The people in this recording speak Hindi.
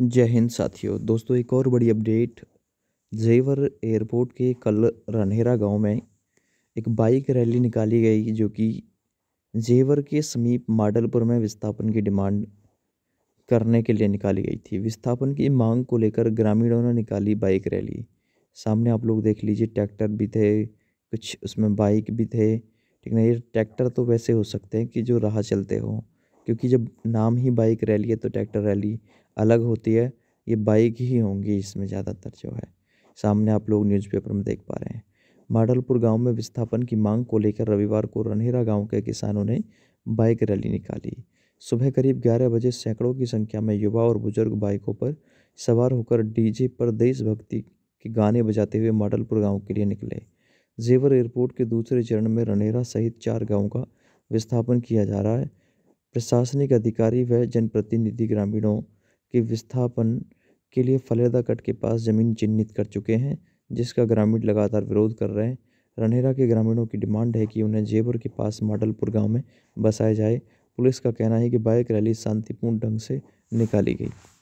जय हिंद साथियों दोस्तों एक और बड़ी अपडेट जेवर एयरपोर्ट के कल रनहेरा गांव में एक बाइक रैली निकाली गई जो कि जेवर के समीप माडलपुर में विस्थापन की डिमांड करने के लिए निकाली गई थी विस्थापन की मांग को लेकर ग्रामीणों ने निकाली बाइक रैली सामने आप लोग देख लीजिए ट्रैक्टर भी थे कुछ उसमें बाइक भी थे ठीक ये ट्रैक्टर तो वैसे हो सकते हैं कि जो राह चलते हों क्योंकि जब नाम ही बाइक रैली है तो ट्रैक्टर रैली अलग होती है ये बाइक ही होंगी इसमें ज़्यादातर जो है सामने आप लोग न्यूज़पेपर में देख पा रहे हैं माडलपुर गांव में विस्थापन की मांग को लेकर रविवार को रनहेरा गांव के किसानों ने बाइक रैली निकाली सुबह करीब 11 बजे सैकड़ों की संख्या में युवा और बुजुर्ग बाइकों पर सवार होकर डीजे पर देशभक्ति के गाने बजाते हुए माडलपुर गांव के लिए निकले जेवर एयरपोर्ट के दूसरे चरण में रनेरा सहित चार गाँव का विस्थापन किया जा रहा है प्रशासनिक अधिकारी व जनप्रतिनिधि ग्रामीणों के विस्थापन के लिए फलेदा कट के पास जमीन चिन्हित कर चुके हैं जिसका ग्रामीण लगातार विरोध कर रहे हैं रनेरा के ग्रामीणों की डिमांड है कि उन्हें जेवर के पास माडलपुर गांव में बसाया जाए पुलिस का कहना है कि बाइक रैली शांतिपूर्ण ढंग से निकाली गई